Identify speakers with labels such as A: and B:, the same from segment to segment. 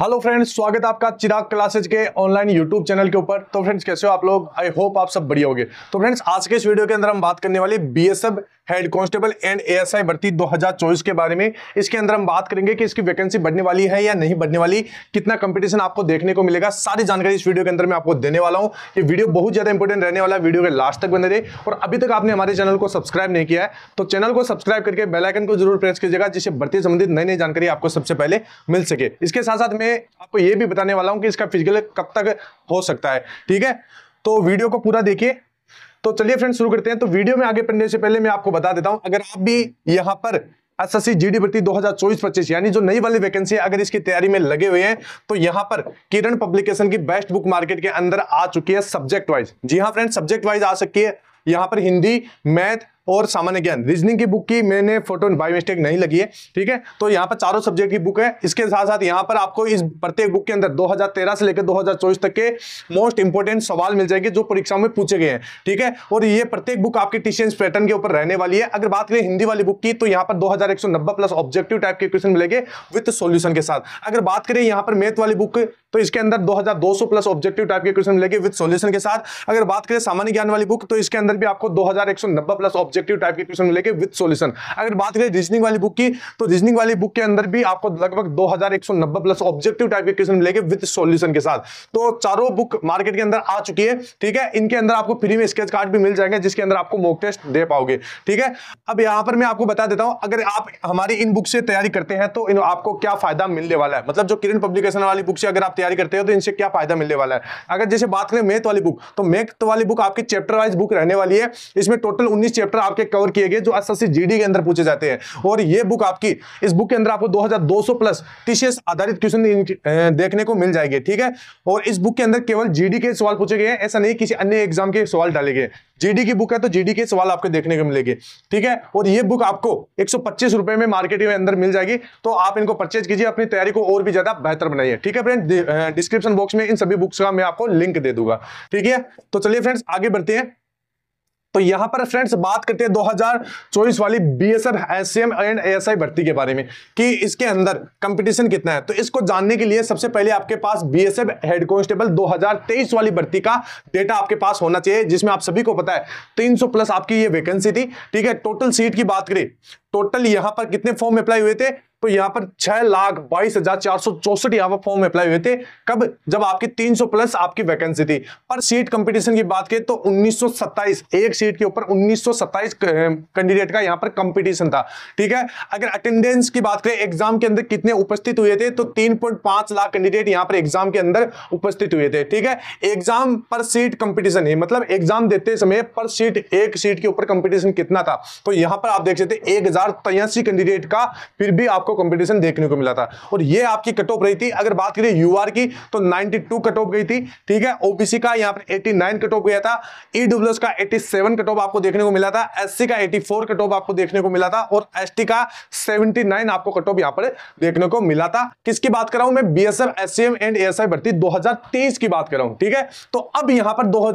A: hello friends स्वागत है आपका चिराग क्लासेज के ऑनलाइन यूट्यूब चैनल के ऊपर तो फ्रेंड्स कैसे हो आप लोग आई होप आप सब बढ़िया होंगे तो फ्रेंड्स आज के इस वीडियो के अंदर हम बात करने वाले B S F head constable and ASI भर्ती 2024 के बारे में इसके अंदर हम बात करेंगे कि इसकी वैकेंसी बढ़ने वाली है या नहीं बढ़ने वाली कितना कंपटीशन आपको देखने को मिलेगा सारी जानकारी इस वीडियो के अंदर मैं आपको देने वाला हूं ये वीडियो बहुत ज्यादा इंपॉर्टेंट रहने वाला है वीडियो के लास्ट तक बने रहे और अभी तक आपने हमारे चैनल को सब्सक्राइब नहीं किया है तो चैनल को सब्सक्राइब करके बेलाइकन को जरूर प्रेस कीजिएगा जिससे भर्ती संबंधित नई नई जानकारी आपको सबसे पहले मिल सके इसके साथ साथ मैं आपको ये भी बताने वाला हूँ कि इसका फिजिकल कब तक हो सकता है ठीक है तो वीडियो को पूरा देखिए तो चलिए फ्रेंड शुरू करते हैं तो वीडियो में आगे पढ़ने से पहले मैं आपको बता देता हूं अगर आप भी यहाँ पर एसएससी जीडी भर्ती दो हजार यानी जो नई वाली वैकेंसी है अगर इसकी तैयारी में लगे हुए हैं तो यहाँ पर किरण पब्लिकेशन की बेस्ट बुक मार्केट के अंदर आ चुकी है सब्जेक्ट वाइज जी हाँ फ्रेंड सब्जेक्ट वाइज आ सकती है यहाँ पर हिंदी मैथ और सामान्य ज्ञान रीजनिंग की बुक की मैंने फोटो बाई मिस्टेक नहीं लगी है ठीक है तो यहाँ पर चारों सब्जेक्ट की बुक है इसके साथ साथ यहाँ पर आपको इस प्रत्येक बुक के अंदर 2013 से लेकर 2024 तक के मोस्ट इंपॉर्टेंट सवाल मिल जाएंगे जो परीक्षाओं में पूछे गए हैं ठीक है और ये प्रत्येक बुक आपके टीशियंस पैटर्न के ऊपर रहने वाली है अगर बात करें हिंदी वाली बुक की तो यहाँ पर दो प्लस ऑब्जेक्टिव टाइप के क्वेश्चन मिलेंगे विथ सोल्यूशन के साथ अगर बात करें यहाँ पर मैथ वाली बुक तो इसके अंदर 2200 प्लस ऑब्जेक्टिव टाइप के क्वेश्चन मिलेंगे विद सॉल्यूशन के साथ अगर बात करें सामान्य ज्ञान वाली बुक तो इसके अंदर भी आपको 2190 प्लस ऑब्जेक्ट ऑब्जेक्टिव टाइप के क्वेश्चन मिलेंगे विद सोल्यूशन अगर बात करें रीजनिंग वाली बुक की तो रीजनिंग वाली बुक के अंदर भी आपको लगभग दो प्लस ऑब्जेक्टिव टाइप के क्वेश्चन मिलेंगे विद सोल्यूशन के साथ तो चारों बुक मार्केट के अंदर आ चुकी है ठीक है इनके अंदर आपको फ्री में स्केच कार्ड भी मिल जाएंगे जिसके अंदर आपको मॉक टेस्ट दे पाओगे ठीक है अब यहाँ पर मैं आपको बता देता हूँ अगर आप हमारी इन बुक से तैयारी करते हैं तो इन आपको क्या फायदा मिलने वाला है मतलब जो किरण पब्लिकेशन वाली बुक से अगर आप तैयारी करते हो तो इनसे क्या फायदा मिलने वाला है अगर जैसे बात करें मैथ वाली बुक तो मैथ वाली बुक आपकी चैप्टर वाइज बुक रहने वाली है इसमें टोटल उन्नीस चैप्टर आपके कवर किए गए जो एस एस के अंदर पूछे जाते हैं और ये बुक आपकी इस बुक के अंदर आपको 2200 प्लस टीसीएस आधारित क्वेश्चन देखने को मिल जाएंगे ठीक है और इस बुक के अंदर केवल जीडी के सवाल पूछे गए हैं ऐसा नहीं किसी अन्य एग्जाम के सवाल डाले गए जीडी की बुक है तो जीडी के सवाल आपके देखने को मिलेंगे ठीक है और ये बुक आपको एक रुपए में मार्केट के अंदर मिल जाएगी तो आप इनको परचेज कीजिए अपनी तैयारी को और भी ज्यादा बेहतर बनाइए ठीक है फ्रेंड डिस्क्रिप्शन बॉक्स में इन सभी बुक्स का मैं आपको लिंक दे दूंगा ठीक है तो चलिए फ्रेंड्स आगे बढ़ते हैं तो यहां पर फ्रेंड्स बात करते हैं 2024 वाली बीएसएफ एम एंड एएसआई भर्ती के बारे में कि इसके अंदर कंपटीशन कितना है तो इसको जानने के लिए सबसे पहले आपके पास बीएसएफ हेड कांस्टेबल 2023 वाली भर्ती का डेटा आपके पास होना चाहिए जिसमें आप सभी को पता है 300 प्लस आपकी ये वैकेंसी थी ठीक है टोटल सीट की बात करें टोटल यहां पर कितने फॉर्म अप्लाई हुए थे तो यहाँ पर छह लाख बाईस हजार चार सौ चौसठ यहाँ पर फॉर्म अप्लाई हुए थे कब जब आपकी 300 प्लस आपकी वैकेंसी थी पर सीट कंपटीशन की बात करें तो 1927 एक सीट के ऊपर 1927 कैंडिडेट का यहाँ पर कंपटीशन था ठीक है अगर अटेंडेंस की बात करें एग्जाम के अंदर कितने उपस्थित हुए थे तो पांच लाख कैंडिडेट यहाँ पर एग्जाम के अंदर उपस्थित हुए थे ठीक है एग्जाम पर सीट कंपिटिशन है मतलब एग्जाम देते समय पर सीट एक सीट के ऊपर कंपिटिशन कितना था तो यहाँ पर आप देख सकते एक कैंडिडेट का फिर भी आप आपको कंपटीशन देखने को मिला था और ये आपकी कट ऑफ रही थी अगर बात करें यूआर की तो 92 कट ऑफ गई थी ठीक है ओबीसी का यहाँ पर 89 कट ऑफ गया था ईडब्ल्यूएस e का 87 कट ऑफ आपको देखने को मिला था एससी का 84 कट ऑफ आपको देखने को मिला था और एस का 79 आपको कट ऑफ यहाँ पर देखने को मिला था किसकी बात कराऊ रहा हूं मैं बीएसएफ एससीएम एंड ए भर्ती दो की बात कराऊ ठीक है तो अब यहाँ पर दो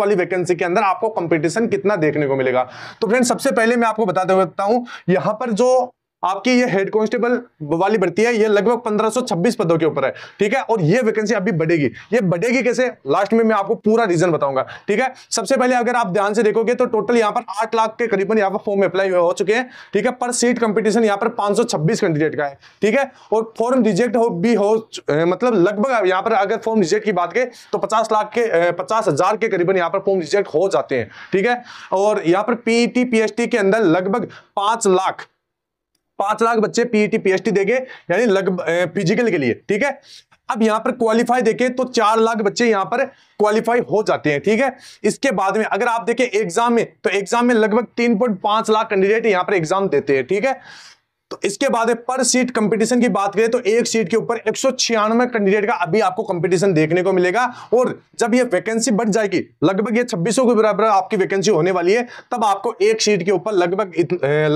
A: वाली वैकेंसी के अंदर आपको कॉम्पिटिशन कितना देखने को मिलेगा तो फ्रेंड सबसे पहले मैं आपको बताते हुए बताऊं यहां पर जो आपकी ये हेड कांस्टेबल वाली भर्ती है ये लगभग 1526 पदों के ऊपर है ठीक है और ये वैकेंसी अभी बढ़ेगी ये बढ़ेगी कैसे लास्ट में मैं आपको पूरा रीजन बताऊंगा ठीक है सबसे पहले अगर आप ध्यान से देखोगे तो टोटल यहाँ पर आठ लाख के करीबन यहाँ पर फॉर्म अप्लाई हो चुके हैं ठीक है पर सीट कंपिटिशन यहाँ पर पांच कैंडिडेट का है ठीक है और फॉर्म रिजेक्ट हो भी हो मतलब लगभग यहाँ पर अगर फॉर्म रिजेक्ट की बात करें तो पचास लाख के पचास हजार के करीबन यहाँ पर फॉर्म रिजेक्ट हो जाते हैं ठीक है और यहाँ पर पीई टी e के अंदर लगभग पांच लाख पांच लाख बच्चे पीईटी पीएचटी e देंगे यानी फिजिकल के लिए ठीक है अब यहां पर क्वालिफाई देखें तो चार लाख बच्चे यहां पर क्वालिफाई हो जाते हैं ठीक है इसके बाद में अगर आप देखें एग्जाम में तो एग्जाम में लगभग तीन पॉइंट पांच लाख कैंडिडेट यहां पर एग्जाम देते हैं ठीक है तो इसके बाद है पर सीट कंपटीशन की बात करें तो एक सीट के ऊपर एक कैंडिडेट का अभी आपको कंपटीशन देखने को मिलेगा और जब ये वैकेंसी बढ़ जाएगी लगभग ये 2600 के बराबर आपकी वैकेंसी होने वाली है तब आपको एक सीट के ऊपर लगभग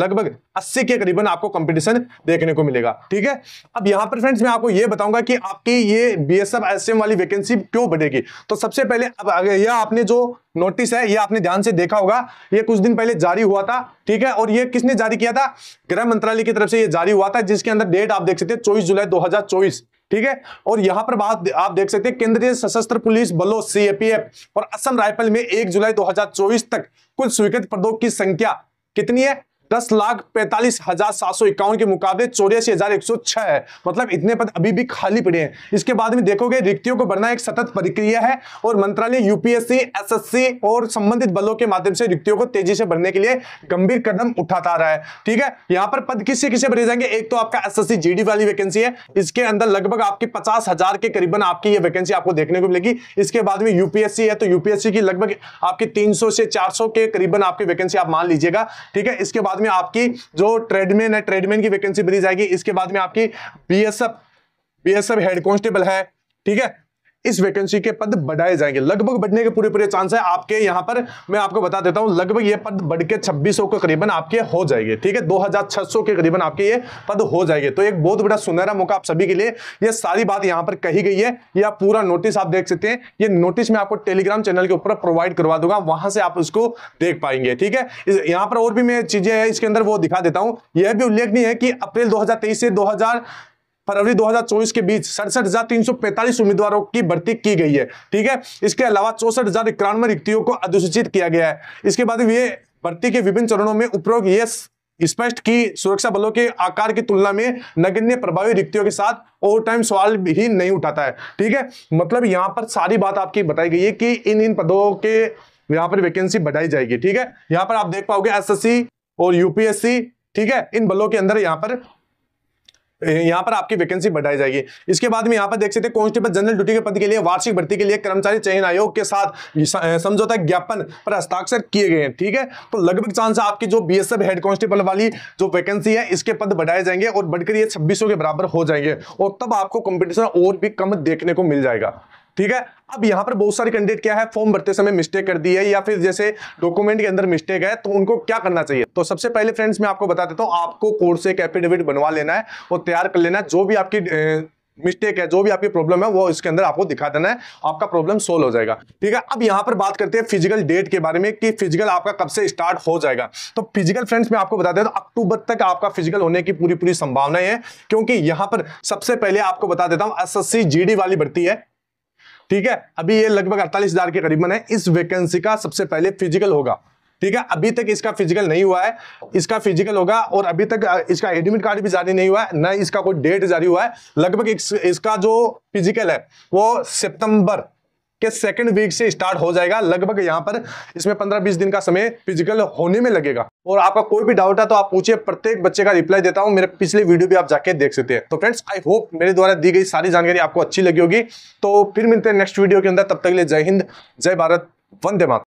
A: लगभग 80 के करीबन आपको कंपटीशन देखने को मिलेगा ठीक है अब यहां पर फ्रेंड्स मैं आपको ये बताऊंगा कि आपकी ये बी एस वाली वैकेंसी क्यों बढ़ेगी तो सबसे पहले अब यह आपने जो नोटिस है ये आपने ध्यान से देखा होगा ये कुछ दिन पहले जारी हुआ था ठीक है और ये किसने जारी किया था गृह मंत्रालय की तरफ से ये जारी हुआ था जिसके अंदर डेट आप देख सकते हैं चौबीस जुलाई दो ठीक है और यहां पर बात आप देख सकते हैं केंद्रीय सशस्त्र पुलिस बलों सीएपीएफ और असम राइफल में 1 जुलाई 2024 तक कुल स्वीकृत पदों की संख्या कितनी है दस लाख पैंतालीस हजार सात सौ इक्यावन के मुकाबले चौरासी हजार एक सौ छह है मतलब इतने पद अभी भी खाली पड़े हैं इसके बाद में देखोगे रिक्तियों को भरना एक सतत प्रक्रिया है और मंत्रालय यूपीएससी एसएससी और संबंधित बलों के माध्यम से रिक्तियों को तेजी से भरने के लिए गंभीर कदम उठाता रहा है ठीक है यहाँ पर पद किससे किसे भरे जाएंगे एक तो आपका एस एस वाली वैकेंसी है इसके अंदर लगभग आपकी पचास हजार के करीबन आपकी ये वैकेंसी आपको देखने को मिलेगी इसके बाद में यूपीएससी है तो यूपीएससी की लगभग आपकी तीन से चार के करीबन आपकी वैकेंसी आप मान लीजिएगा ठीक है इसके बाद बाद में आपकी जो ट्रेडमैन है ट्रेडमैन की वैकेंसी भरी जाएगी इसके बाद में आपकी B S F head constable है ठीक है इस वैकेंसी के पद बढ़ाए जाएंगे लगभग बढ़ने के पूरे पूरे चांस है आपके यहां पर मैं आपको बता देता हूं लगभग ये पद बढ़ के छब्बीस के करीबन आपके हो जाएंगे ठीक है दो के करीबन आपके ये पद हो जाएंगे तो एक बहुत बड़ा सुनहरा मौका आप सभी के लिए यह सारी बात यहां पर कही गई है यह पूरा नोटिस आप देख सकते हैं ये नोटिस मैं आपको टेलीग्राम चैनल के ऊपर प्रोवाइड करवा दूंगा वहां से आप उसको देख पाएंगे ठीक है यहां पर और भी मैं चीजें हैं इसके अंदर वो दिखा देता हूं यह भी उल्लेखनीय है कि अप्रैल 2023 से फरवरी 2024 के बीच सड़सठ उम्मीदवारों की भर्ती की गई है ठीक है इसके अलावा चौसठ हजार इक्यानवे रिक्तियों को अधिसूचित किया गया है इसके बाद ये भर्ती के विभिन्न चरणों में उपरोक्त ये स्पष्ट की सुरक्षा बलों के आकार की तुलना में नगण्य प्रभावी रिक्तियों के साथ ओवर टाइम सवाल भी नहीं उठाता है ठीक है मतलब यहाँ पर सारी बात आपकी बताई गई है कि इन इन पदों के यहाँ पर वैकेंसी बढ़ाई जाएगी ठीक है यहाँ पर आप देख पाओगे एस और यूपीएससी ठीक है इन बलों के अंदर यहाँ पर यहाँ पर आपकी वैकेंसी बढ़ाई जाएगी इसके बाद में यहाँ पर देख सकते हैं कॉन्स्टेबल जनरल ड्यूटी के पद के लिए वार्षिक भर्ती के लिए कर्मचारी चयन आयोग के साथ समझौता ज्ञापन पर हस्ताक्षर किए गए हैं ठीक है तो लगभग चांस आपकी जो बी हेड कॉन्स्टेबल वाली जो वैकेंसी है इसके पद बढ़ाए जाएंगे और बढ़कर ये छब्बीसों के बराबर हो जाएंगे और तब आपको कॉम्पिटिशन और भी कम देखने को मिल जाएगा ठीक है अब यहाँ पर बहुत सारे कैंडिडेट क्या है फॉर्म भरते समय मिस्टेक कर दी है या फिर जैसे डॉक्यूमेंट के अंदर मिस्टेक है तो उनको क्या करना चाहिए तो सबसे पहले फ्रेंड्स मैं आपको बता देता हूँ आपको कोर्ट से एक एफिडेविट बनवा लेना है और तैयार कर लेना है जो भी आपकी मिस्टेक है जो भी आपकी प्रॉब्लम है वो इसके अंदर आपको दिखा देना है आपका प्रॉब्लम सोल्व हो जाएगा ठीक है अब यहाँ पर बात करते हैं फिजिकल डेट के बारे में कि फिजिकल आपका कब से स्टार्ट हो जाएगा तो फिजिकल फ्रेंड्स मैं आपको बता देता हूँ अक्टूबर तक आपका फिजिकल होने की पूरी पूरी संभावनाएं हैं क्योंकि यहाँ पर सबसे पहले आपको बता देता हूँ एस एस वाली भर्ती है ठीक है अभी ये लगभग अड़तालीस हजार के करीबन है इस वैकेंसी का सबसे पहले फिजिकल होगा ठीक है अभी तक इसका फिजिकल नहीं हुआ है इसका फिजिकल होगा और अभी तक इसका एडमिट कार्ड भी जारी नहीं हुआ है ना इसका कोई डेट जारी हुआ है लगभग इसका जो फिजिकल है वो सितंबर के सेकंड वीक से स्टार्ट हो जाएगा लगभग यहाँ पर इसमें पंद्रह बीस दिन का समय फिजिकल होने में लगेगा और आपका कोई भी डाउट है तो आप पूछिए प्रत्येक बच्चे का रिप्लाई देता हूँ मेरे पिछले वीडियो भी आप जाके देख सकते हैं तो फ्रेंड्स आई होप मेरे द्वारा दी गई सारी जानकारी आपको अच्छी लगी होगी तो फिर मिलते हैं नेक्स्ट वीडियो के अंदर तब तक के लिए जय हिंद जय भारत वंदे मात